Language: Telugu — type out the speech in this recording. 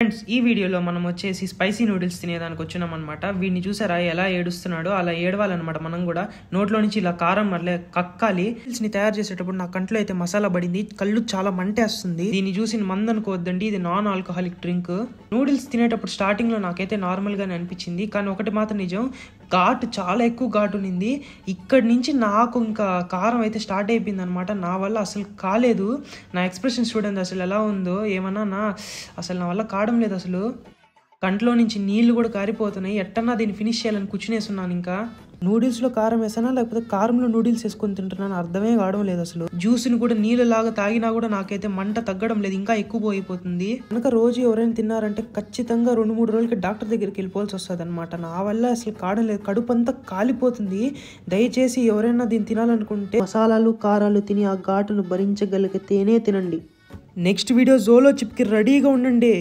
ఫ్రెండ్స్ ఈ వీడియోలో మనం వచ్చేసి స్పైసీ నూడిల్స్ తినేదానికి వచ్చినాం అనమాట వీడిని చూసారా ఎలా ఏడుస్తున్నాడో అలా ఏడవాలన్నమాట మనం కూడా నోట్లో నుంచి ఇలా కారం మళ్ళీ కక్కాలి ని తయారు చేసేటప్పుడు నా కంట్లో అయితే మసాలా పడింది కళ్ళు చాలా మంటేస్తుంది దీన్ని చూసి మంద అనుకోవద్దండి ఇది నాన్ ఆల్కహాలిక్ డ్రింక్ నూడిల్స్ తినేటప్పుడు స్టార్టింగ్ లో నాకైతే నార్మల్ గానే అనిపించింది కానీ ఒకటి మాత్రం నిజం ఘాటు చాలా ఎక్కువ ఘాటు ఉన్నింది ఇక్కడ నుంచి నాకు ఇంకా కారం అయితే స్టార్ట్ అయిపోయింది అనమాట నా వల్ల అసలు కాలేదు నా ఎక్స్ప్రెషన్ చూడండి అసలు ఎలా ఉందో ఏమన్నా నా అసలు నా వల్ల కాడ రావడం లేదు అసలు కంట్లో నుంచి నీళ్లు కూడా కారిపోతున్నాయి ఎట్టన్నా దీన్ని ఫినిష్ చేయాలని కూర్చునేస్తున్నాను ఇంకా నూడిల్స్లో కారం వేసానా లేకపోతే కారంలో నూడిల్స్ వేసుకొని తింటున్నాను అర్థమే కావడం లేదు అసలు జ్యూస్ని కూడా నీళ్ళు లాగా తాగినా కూడా నాకైతే మంట తగ్గడం లేదు ఇంకా ఎక్కువ పోయిపోతుంది కనుక రోజు ఎవరైనా తిన్నారంటే ఖచ్చితంగా రెండు మూడు రోజులకి డాక్టర్ దగ్గరికి వెళ్ళిపోవాల్సి వస్తుంది అనమాట నా వల్ల అసలు కాడం లేదు కడుపు అంతా కాలిపోతుంది దయచేసి ఎవరైనా దీన్ని తినాలనుకుంటే మసాలాలు కారాలు తిని ఆ ఘాటును భరించగలిగితేనే తినండి నెక్స్ట్ వీడియో జోలో చిప్కి రెడీగా ఉండండి